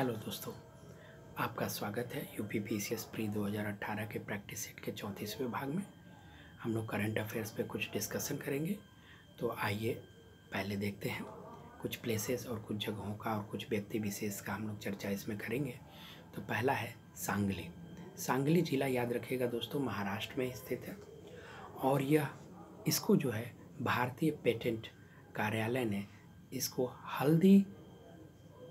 hello दोस्तों आपका स्वागत है U P P C S pre दो हज़ार अट्ठारह के प्रैक्टिस सेट के चौंतीसवें भाग में हम लोग करंट अफेयर्स पे कुछ डिस्कशन करेंगे तो आइए पहले देखते हैं कुछ प्लेसेस और कुछ जगहों का और कुछ व्यक्ति विशेष का हम लोग चर्चा इसमें करेंगे तो पहला है सांगली सांगली जिला याद रखिएगा दोस्तों महाराष्ट्र में स्थित है और यह इसको जो है भारतीय पेटेंट कार्यालय ने इसको हल्दी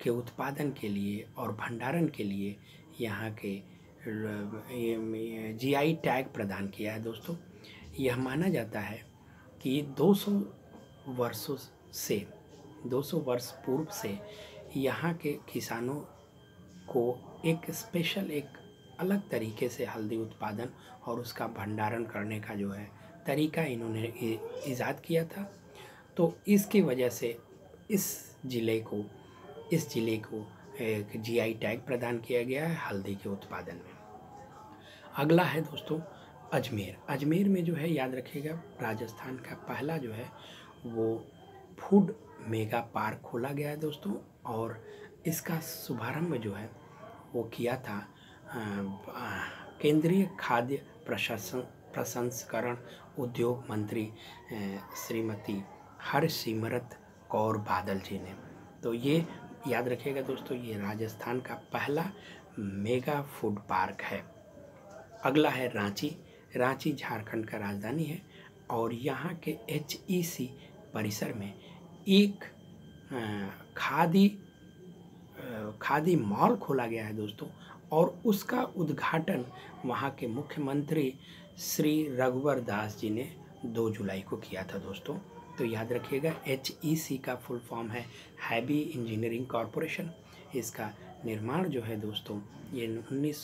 के उत्पादन के लिए और भंडारण के लिए यहाँ के जीआई टैग प्रदान किया है दोस्तों यह माना जाता है कि 200 वर्षों से 200 वर्ष पूर्व से यहाँ के किसानों को एक स्पेशल एक अलग तरीके से हल्दी उत्पादन और उसका भंडारण करने का जो है तरीका इन्होंने ईजाद किया था तो इसकी वजह से इस ज़िले को इस ज़िले को एक जीआई टैग प्रदान किया गया है हल्दी के उत्पादन में अगला है दोस्तों अजमेर अजमेर में जो है याद रखिएगा राजस्थान का पहला जो है वो फूड मेगा पार्क खोला गया है दोस्तों और इसका शुभारंभ जो है वो किया था केंद्रीय खाद्य प्रशासन प्रसंस्करण उद्योग मंत्री श्रीमती हरसिमरत कौर बादल जी ने तो ये याद रखिएगा दोस्तों ये राजस्थान का पहला मेगा फूड पार्क है अगला है रांची रांची झारखंड का राजधानी है और यहाँ के एच e परिसर में एक खादी खादी मॉल खोला गया है दोस्तों और उसका उद्घाटन वहाँ के मुख्यमंत्री श्री रघुवर दास जी ने 2 जुलाई को किया था दोस्तों तो याद रखिएगा एच ई सी का फुल फॉर्म है हैवी इंजीनियरिंग कॉरपोरेशन इसका निर्माण जो है दोस्तों ये उन्नीस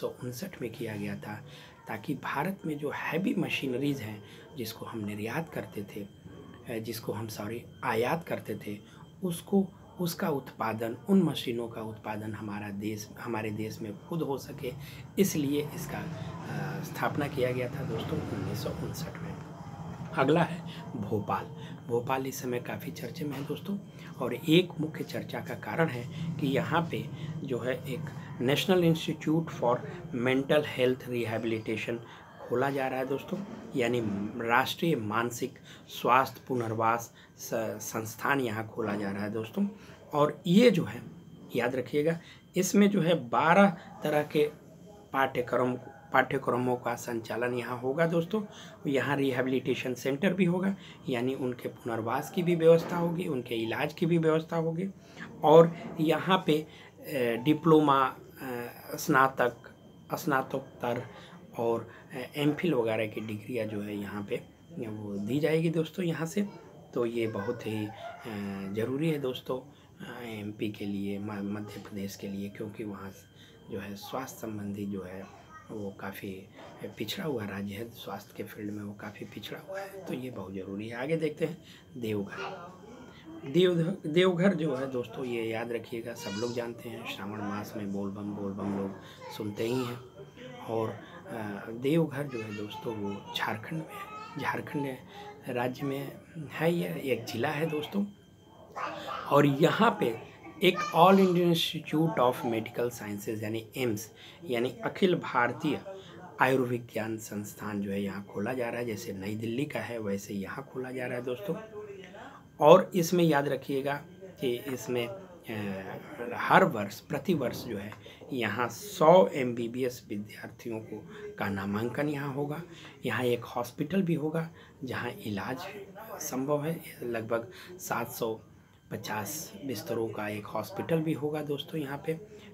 में किया गया था ताकि भारत में जो हैवी मशीनरीज़ हैं जिसको हम निर्यात करते थे जिसको हम सॉरी आयात करते थे उसको उसका उत्पादन उन मशीनों का उत्पादन हमारा देश हमारे देश में खुद हो सके इसलिए इसका स्थापना किया गया था दोस्तों उन्नीस में अगला है भोपाल भोपाल इस समय काफ़ी चर्चे में है दोस्तों और एक मुख्य चर्चा का कारण है कि यहाँ पे जो है एक national institute for mental health rehabilitation खोला जा रहा है दोस्तों यानी राष्ट्रीय मानसिक स्वास्थ्य पुनर्वास संस्थान यहाँ खोला जा रहा है दोस्तों और ये जो है याद रखिएगा इसमें जो है बारह तरह के पाठ्यक्रम पाठ्यक्रमों का संचालन यहाँ होगा दोस्तों यहाँ रिहेबिलिटेशन सेंटर भी होगा यानी उनके पुनर्वास की भी व्यवस्था होगी उनके इलाज की भी व्यवस्था होगी और यहाँ पे डिप्लोमा स्नातक स्नातकोत्तर और एम वगैरह की डिग्रियाँ जो है यहाँ पे वो दी जाएगी दोस्तों यहाँ से तो ये बहुत ही ज़रूरी है दोस्तों एमपी के लिए मध्य प्रदेश के लिए क्योंकि वहाँ जो है स्वास्थ्य संबंधी जो है वो काफ़ी पिछड़ा हुआ राज्य है स्वास्थ्य के फील्ड में वो काफ़ी पिछड़ा हुआ है तो ये बहुत ज़रूरी है आगे देखते हैं देवघर देव देवघर जो है दोस्तों ये याद रखिएगा सब लोग जानते हैं श्रावण मास में बोलबम बोलबम लोग सुनते ही हैं और देवघर जो है दोस्तों वो झारखंड में झारखंड राज्य में है यह एक ज़िला है दोस्तों और यहाँ पर एक all Indian institute of medical sciences यानी एम्स यानी अखिल भारतीय आयुर्विज्ञान संस्थान जो है यहाँ खोला जा रहा है जैसे नई दिल्ली का है वैसे यहाँ खोला जा रहा है दोस्तों और इसमें याद रखिएगा कि इसमें हर वर्ष प्रति वर्ष जो है यहाँ 100 एम विद्यार्थियों को का नामांकन यहाँ होगा यहाँ एक हॉस्पिटल भी होगा जहाँ इलाज संभव है लगभग 700 पचास बिस्तरों का एक हॉस्पिटल भी होगा दोस्तों यहाँ पे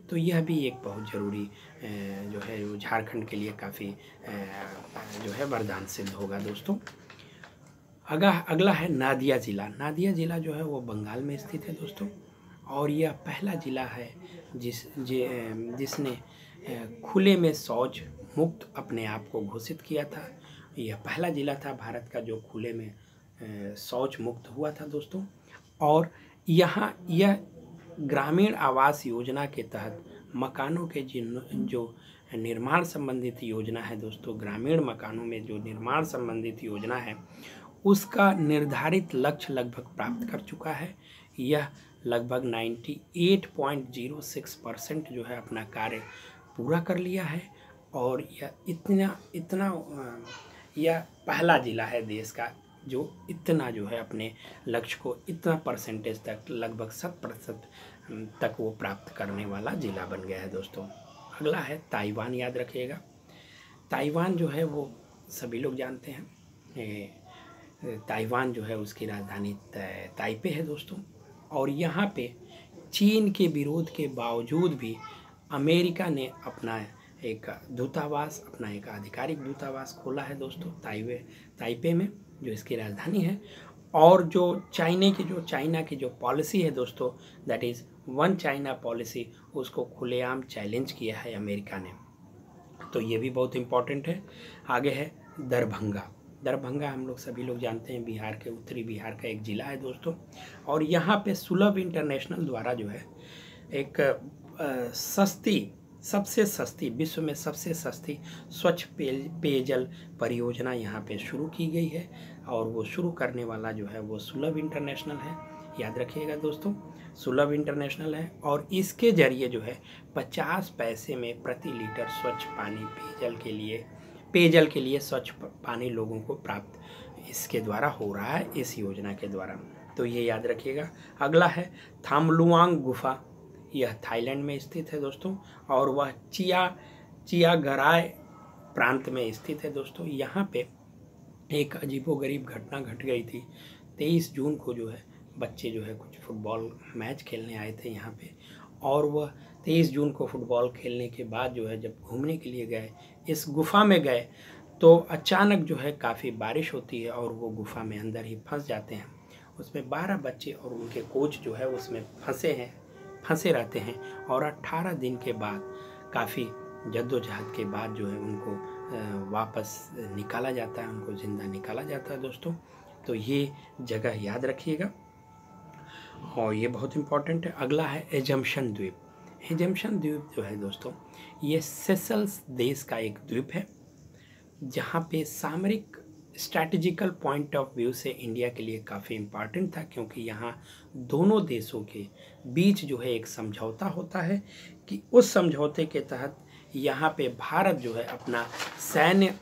तो यह भी एक बहुत ज़रूरी जो है वो झारखंड के लिए काफ़ी जो है वरदान सिद्ध होगा दोस्तों अगला अगला है नादिया ज़िला नादिया ज़िला जो है वो बंगाल में स्थित है दोस्तों और यह पहला ज़िला है जिस जे, जिसने खुले में शौच मुक्त अपने आप को घोषित किया था यह पहला ज़िला था भारत का जो खुले में शौच मुक्त हुआ था दोस्तों और यहाँ यह ग्रामीण आवास योजना के तहत मकानों के जिन जो निर्माण संबंधित योजना है दोस्तों ग्रामीण मकानों में जो निर्माण संबंधित योजना है उसका निर्धारित लक्ष्य लगभग प्राप्त कर चुका है यह लगभग 98.06 परसेंट जो है अपना कार्य पूरा कर लिया है और यह इतना इतना यह पहला ज़िला है देश का जो इतना जो है अपने लक्ष्य को इतना परसेंटेज तक लगभग शत प्रतिशत तक वो प्राप्त करने वाला ज़िला बन गया है दोस्तों अगला है ताइवान याद रखिएगा ताइवान जो है वो सभी लोग जानते हैं ताइवान जो है उसकी राजधानी ताइपे है दोस्तों और यहाँ पे चीन के विरोध के बावजूद भी अमेरिका ने अपना एक दूतावास अपना एक आधिकारिक दूतावास खोला है दोस्तों ताइवे ताइपे में जो इसकी राजधानी है और जो चाइने की जो चाइना की जो पॉलिसी है दोस्तों that is one China policy उसको खुलेआम चैलेंज किया है अमेरिका ने तो ये भी बहुत इम्पॉर्टेंट है आगे है दरभंगा दरभंगा हम लोग सभी लोग जानते हैं बिहार के उत्तरी बिहार का एक ज़िला है दोस्तों और यहाँ पे सुलभ इंटरनेशनल द्वारा जो है एक आ, सस्ती सबसे सस्ती विश्व में सबसे सस्ती स्वच्छ पेय पेयजल परियोजना यहाँ पे शुरू की गई है और वो शुरू करने वाला जो है वो सुलभ इंटरनेशनल है याद रखिएगा दोस्तों सुलभ इंटरनेशनल है और इसके ज़रिए जो है पचास पैसे में प्रति लीटर स्वच्छ पानी पेयजल के लिए पेयजल के लिए स्वच्छ पानी लोगों को प्राप्त इसके द्वारा हो रहा है इस योजना के द्वारा तो ये याद रखिएगा अगला है थामलुआंग गुफा यह थाईलैंड में स्थित है दोस्तों और वह चिया चियागराय प्रांत में स्थित है दोस्तों यहाँ पे एक अजीबोगरीब घटना घट गई थी तेईस जून को जो है बच्चे जो है कुछ फुटबॉल मैच खेलने आए थे यहाँ पे और वह तेईस जून को फुटबॉल खेलने के बाद जो है जब घूमने के लिए गए इस गुफा में गए तो अचानक जो है काफ़ी बारिश होती है और वो गुफा में अंदर ही फंस जाते हैं उसमें बारह बच्चे और उनके कोच जो है उसमें फंसे हैं फंसे रहते हैं और 18 दिन के बाद काफ़ी जद्दोजहद के बाद जो है उनको वापस निकाला जाता है उनको ज़िंदा निकाला जाता है दोस्तों तो ये जगह याद रखिएगा और ये बहुत इम्पॉर्टेंट है अगला है एजम्पन द्वीप एजम्पन द्वीप जो है दोस्तों ये सेसल्स देश का एक द्वीप है जहाँ पे सामरिक स्ट्रैटेजिकल पॉइंट ऑफ व्यू से इंडिया के लिए काफ़ी इम्पॉर्टेंट था क्योंकि यहाँ दोनों देशों के बीच जो है एक समझौता होता है कि उस समझौते के तहत यहाँ पे भारत जो है अपना सैन्य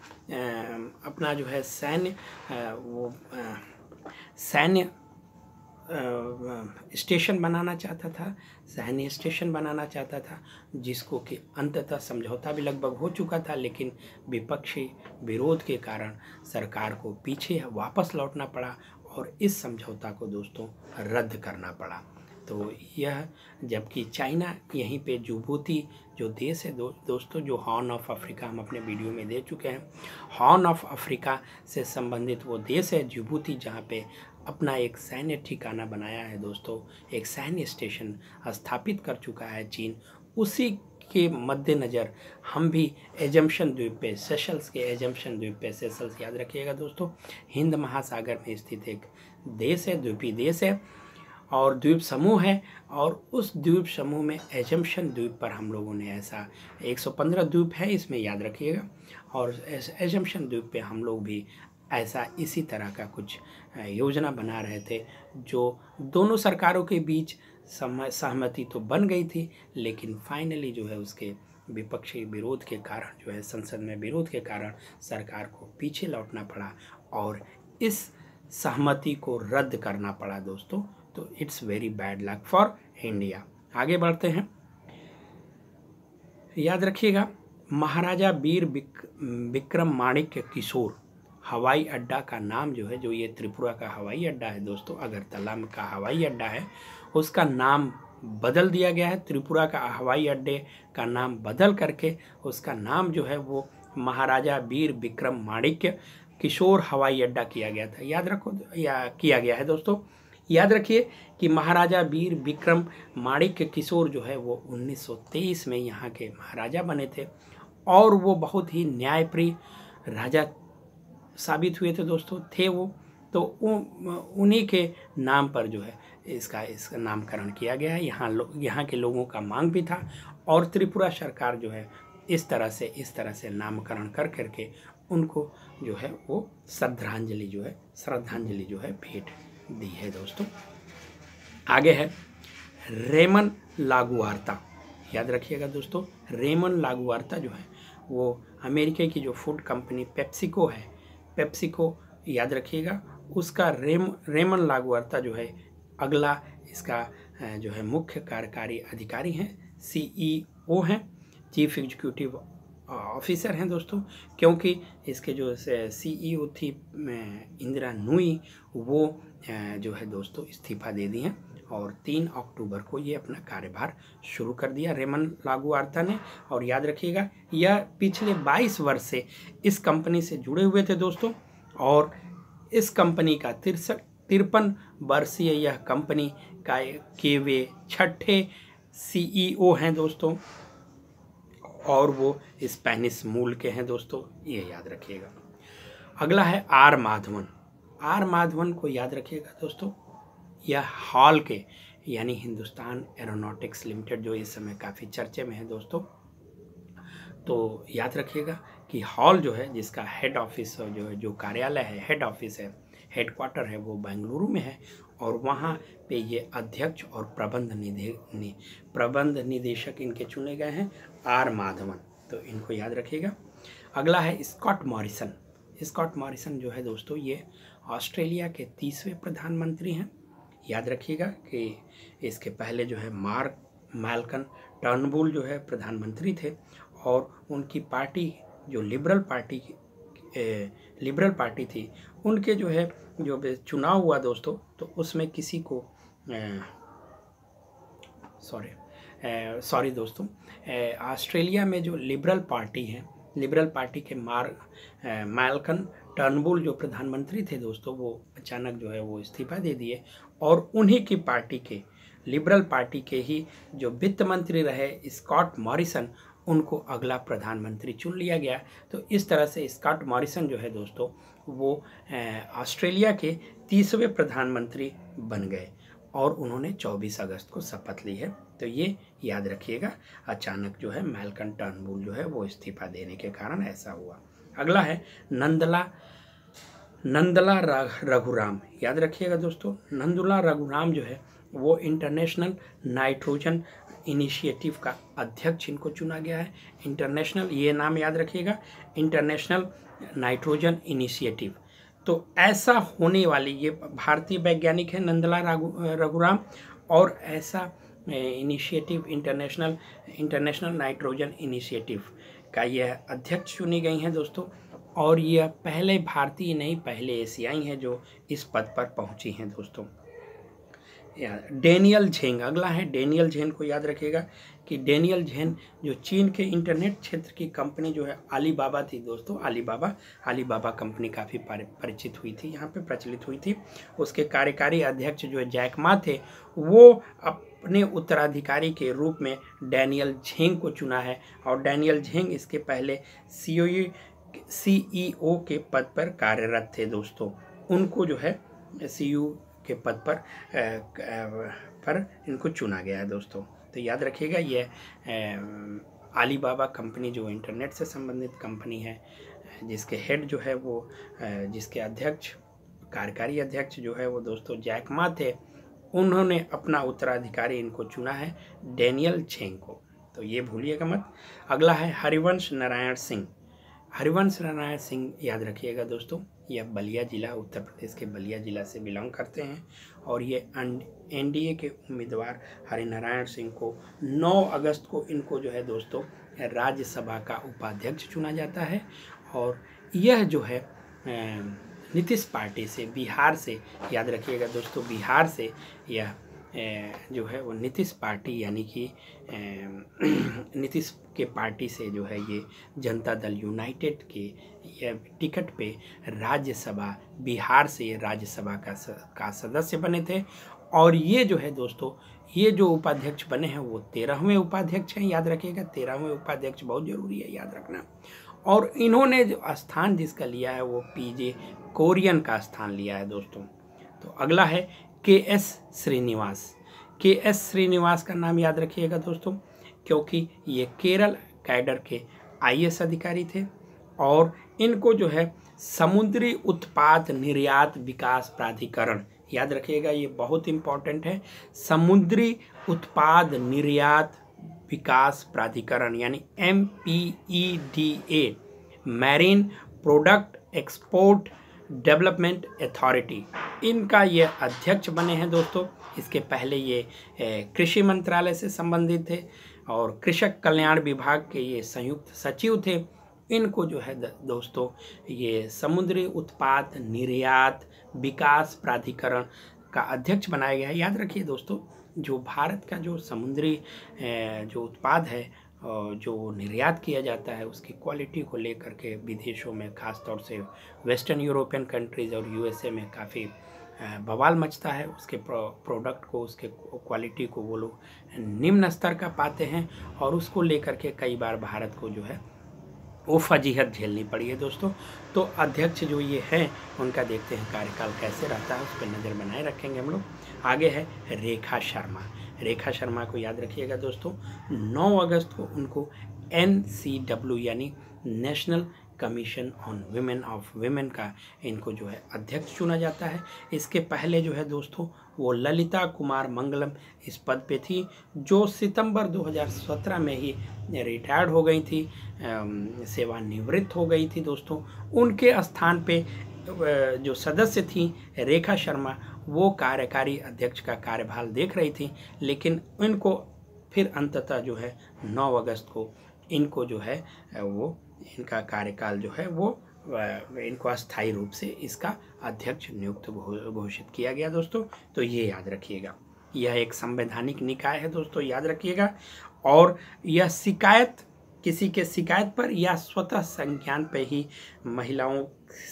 अपना जो है सैन्य वो सैन्य स्टेशन बनाना चाहता था सहनी स्टेशन बनाना चाहता था जिसको कि अंततः समझौता भी लगभग हो चुका था लेकिन विपक्षी विरोध के कारण सरकार को पीछे वापस लौटना पड़ा और इस समझौता को दोस्तों रद्द करना पड़ा तो यह जबकि चाइना यहीं पे जुबूती जो देश है दो, दोस्तों जो हॉर्न ऑफ अफ्रीका हम अपने वीडियो में दे चुके हैं हॉर्न ऑफ अफ्रीका से संबंधित वो देश है जुबूती जहाँ पे अपना एक सैन्य ठिकाना बनाया है दोस्तों एक सैन्य स्टेशन स्थापित कर चुका है चीन उसी के मद्देनज़र हम भी एजम्पन द्वीप पे सेशल्स के एजम्पन द्वीप पे सेशल्स याद रखिएगा दोस्तों हिंद महासागर में स्थित एक देश है द्वीपीय देश है और द्वीप समूह है और उस द्वीप समूह में एजम्पन द्वीप पर हम लोगों ने ऐसा 115 द्वीप है इसमें याद रखिएगा और एजम्पन द्वीप पे हम लोग भी ऐसा इसी तरह का कुछ योजना बना रहे थे जो दोनों सरकारों के बीच सहमति तो बन गई थी लेकिन फाइनली जो है उसके विपक्षी विरोध के कारण जो है संसद में विरोध के कारण सरकार को पीछे लौटना पड़ा और इस सहमति को रद्द करना पड़ा दोस्तों तो it's very bad luck for India आगे बढ़ते हैं याद रखिएगा महाराजा वीर विक्रम माणिक्य किशोर हवाई अड्डा का नाम जो है जो ये त्रिपुरा का हवाई अड्डा है दोस्तों अगरतला में का हवाई अड्डा है उसका नाम बदल दिया गया है त्रिपुरा का हवाई अड्डे का नाम बदल करके उसका नाम जो है वो महाराजा वीर विक्रम माणिक्य किशोर हवाई अड्डा किया गया था याद रखो या किया गया है दोस्तों याद रखिए कि महाराजा वीर विक्रम माणिक्य किशोर जो है वो 1923 में यहाँ के महाराजा बने थे और वो बहुत ही न्यायप्रिय राजा साबित हुए थे दोस्तों थे वो तो उन्हीं के नाम पर जो है इसका इसका नामकरण किया गया है यहाँ लोग यहाँ के लोगों का मांग भी था और त्रिपुरा सरकार जो है इस तरह से इस तरह से नामकरण कर करके उनको जो है वो श्रद्धांजलि जो है श्रद्धांजलि जो है भेंट दी है दोस्तों आगे है रेमन लागुवार्ता याद रखिएगा दोस्तों रेमन लागुवार्ता जो है वो अमेरिके की जो फूड कंपनी पेप्सिको है पेप्सी को याद रखिएगा उसका रेम रेमन लागुअर्ता जो है अगला इसका जो है मुख्य कार्यकारी अधिकारी हैं सीईओ e हैं चीफ एग्जीक्यूटिव ऑफिसर हैं दोस्तों क्योंकि इसके जो सीईओ e थी इंदिरा नुई वो जो है दोस्तों इस्तीफा दे दी हैं और तीन अक्टूबर को ये अपना कार्यभार शुरू कर दिया रेमन लागू आर्था ने और याद रखिएगा यह पिछले 22 वर्ष से इस कंपनी से जुड़े हुए थे दोस्तों और इस कंपनी का तिरसठ तिरपन वर्षीय यह कंपनी का के वे छठे सीईओ e हैं दोस्तों और वो स्पेनिश मूल के हैं दोस्तों ये याद रखिएगा अगला है आर माधवन आर माधवन को याद रखिएगा दोस्तों या हॉल के यानी हिंदुस्तान एरोनॉटिक्स लिमिटेड जो इस समय काफ़ी चर्चे में है दोस्तों तो याद रखिएगा कि हॉल जो है जिसका हेड ऑफिस जो है जो कार्यालय है हेड ऑफिस है हेड क्वार्टर है वो बेंगलुरु में है और वहाँ पे ये अध्यक्ष और प्रबंध निधे नि, प्रबंध निदेशक इनके चुने गए हैं आर माधवन तो इनको याद रखिएगा अगला है स्कॉट मॉरिसन स्कॉट मॉरिसन जो है दोस्तों ये ऑस्ट्रेलिया के तीसवें प्रधानमंत्री हैं याद रखिएगा कि इसके पहले जो है मार्क मैलकन टर्नबुल जो है प्रधानमंत्री थे और उनकी पार्टी जो लिबरल पार्टी ए, लिबरल पार्टी थी उनके जो है जो चुनाव हुआ दोस्तों तो उसमें किसी को सॉरी सॉरी दोस्तों ऑस्ट्रेलिया में जो लिबरल पार्टी है लिबरल पार्टी के मार्क मैलकन टर्नबुल जो प्रधानमंत्री थे दोस्तों वो अचानक जो है वो इस्तीफा दे दिए और उन्हीं की पार्टी के लिबरल पार्टी के ही जो वित्त मंत्री रहे स्कॉट मॉरिसन उनको अगला प्रधानमंत्री चुन लिया गया तो इस तरह से स्कॉट मॉरिसन जो है दोस्तों वो ऑस्ट्रेलिया के तीसवें प्रधानमंत्री बन गए और उन्होंने 24 अगस्त को शपथ ली है तो ये याद रखिएगा अचानक जो है मेलकन टर्नबुल जो है वो इस्तीफा देने के कारण ऐसा हुआ अगला है नंदला नंदला रघुराम याद रखिएगा दोस्तों नंदला रघुराम जो है वो इंटरनेशनल नाइट्रोजन इनिशिएटिव का अध्यक्ष इनको चुना गया है इंटरनेशनल ये नाम याद रखिएगा इंटरनेशनल नाइट्रोजन इनिशिएटिव तो ऐसा होने वाली ये भारतीय वैज्ञानिक है नंदला रघुराम और ऐसा initiative international international nitrogen initiative का यह अध्यक्ष चुनी गई हैं दोस्तों और यह पहले भारतीय नहीं पहले एशियाई हैं जो इस पद पर पहुंची हैं दोस्तों या डेनियल झेंग अगला है डेनियल झेन को याद रखिएगा कि डेनियल झेन जो चीन के इंटरनेट क्षेत्र की कंपनी जो है अलीबाबा बाबा थी दोस्तों अलीबाबा बाबा बाबा कंपनी काफ़ी परिचित हुई थी यहाँ पे प्रचलित हुई थी उसके कार्यकारी अध्यक्ष जो है जैकमा थे वो अपने उत्तराधिकारी के रूप में डैनियल झेंग को चुना है और डैनियल झेंग इसके पहले सी सीईओ के पद पर कार्यरत थे दोस्तों उनको जो है सी यू के पद पर पर इनको चुना गया है दोस्तों तो याद रखिएगा ये अली बाबा कंपनी जो इंटरनेट से संबंधित कंपनी है जिसके हेड जो है वो जिसके अध्यक्ष कार्यकारी अध्यक्ष जो है वो दोस्तों जैकमा थे उन्होंने अपना उत्तराधिकारी इनको चुना है डेनियल छेंग को तो ये भूलिएगा मत अगला है हरिवंश नारायण सिंह हरिवंश नारायण सिंह याद रखिएगा दोस्तों यह बलिया ज़िला उत्तर प्रदेश के बलिया ज़िला से बिलोंग करते हैं और ये एनडीए के उम्मीदवार हरिनारायण सिंह को 9 अगस्त को इनको जो है दोस्तों राज्यसभा का उपाध्यक्ष चुना जाता है और यह जो है नीतीश पार्टी से बिहार से याद रखिएगा दोस्तों बिहार से यह जो है वो नीतीश पार्टी यानी कि नीतीश के पार्टी से जो है ये जनता दल यूनाइटेड के टिकट पे राज्यसभा बिहार से ये राज्यसभा का का सदस्य बने थे और ये जो है दोस्तों ये जो उपाध्यक्ष बने हैं वो तेरहवें उपाध्यक्ष हैं याद रखिएगा तेरहवें उपाध्यक्ष बहुत ज़रूरी है याद रखना और इन्होंने जो स्थान जिसका लिया है वो पीजे कोरियन का स्थान लिया है दोस्तों तो अगला है के एस श्रीनिवास के एस श्रीनिवास का नाम याद रखिएगा दोस्तों क्योंकि ये केरल कैडर के आई अधिकारी थे और इनको जो है समुद्री उत्पाद निर्यात विकास प्राधिकरण याद रखिएगा ये बहुत इम्पॉर्टेंट है समुद्री उत्पाद निर्यात विकास प्राधिकरण यानी M P E D A marine product export development authority इनका ये अध्यक्ष बने हैं दोस्तों इसके पहले ये कृषि मंत्रालय से संबंधित थे और कृषक कल्याण विभाग के ये संयुक्त सचिव थे इनको जो है दोस्तों ये समुद्री उत्पाद निर्यात विकास प्राधिकरण का अध्यक्ष बनाया गया है याद रखिए दोस्तों जो भारत का जो समुद्री जो उत्पाद है जो निर्यात किया जाता है उसकी क्वालिटी को लेकर के विदेशों में ख़ास तौर से वेस्टर्न यूरोपियन कंट्रीज़ और यूएसए में काफ़ी बवाल मचता है उसके प्रोडक्ट को उसके क्वालिटी को वो लोग निम्न स्तर का पाते हैं और उसको लेकर के कई बार भारत को जो है वो फजीहत झेलनी पड़ी है दोस्तों तो अध्यक्ष जो ये हैं उनका देखते हैं कार्यकाल कैसे रहता है उस पर नज़र बनाए रखेंगे हम लोग आगे है रेखा शर्मा रेखा शर्मा को याद रखिएगा दोस्तों 9 अगस्त को उनको एन यानी national commission on women of women का इनको जो है अध्यक्ष चुना जाता है इसके पहले जो है दोस्तों वो ललिता कुमार मंगलम इस पद पे थी जो सितंबर 2017 में ही रिटायर्ड हो गई थी सेवानिवृत्त हो गई थी दोस्तों उनके स्थान पे जो सदस्य थी रेखा शर्मा वो कार्यकारी अध्यक्ष का कार्यभार देख रही थी लेकिन इनको फिर अंततः जो है 9 अगस्त को इनको जो है वो इनका कार्यकाल जो है वो इनको अस्थायी रूप से इसका अध्यक्ष नियुक्त घोषित किया गया दोस्तों तो ये याद रखिएगा यह एक संवैधानिक निकाय है दोस्तों याद रखिएगा और यह शिकायत किसी के शिकायत पर या स्वतः संज्ञान पर ही महिलाओं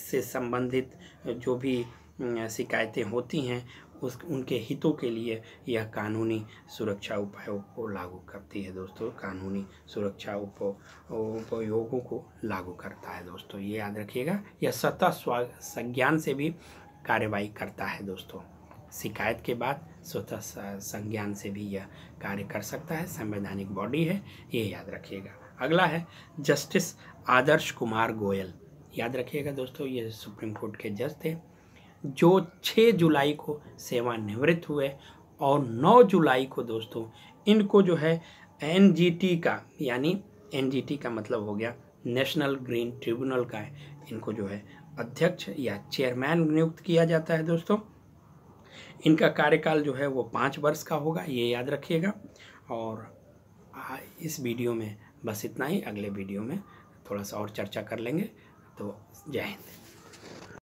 से संबंधित जो भी शिकायतें होती हैं उस उनके हितों के लिए यह कानूनी सुरक्षा उपायों को लागू करती है दोस्तों कानूनी सुरक्षा उप उपयोगों को लागू करता है दोस्तों ये याद रखिएगा यह स्वतः स्व संज्ञान से भी कार्यवाही करता है दोस्तों शिकायत के बाद स्वतः संज्ञान से भी यह कार्य कर सकता है संवैधानिक बॉडी है ये याद रखिएगा अगला है जस्टिस आदर्श कुमार गोयल याद रखिएगा दोस्तों ये सुप्रीम कोर्ट के जज थे जो 6 जुलाई को सेवानिवृत्त हुए और 9 जुलाई को दोस्तों इनको जो है एन का यानी एन का मतलब हो गया नेशनल ग्रीन ट्रिब्यूनल का है इनको जो है अध्यक्ष या चेयरमैन नियुक्त किया जाता है दोस्तों इनका कार्यकाल जो है वो पाँच वर्ष का होगा ये याद रखिएगा और इस वीडियो में बस इतना ही अगले वीडियो में थोड़ा सा और चर्चा कर लेंगे तो जय हिंद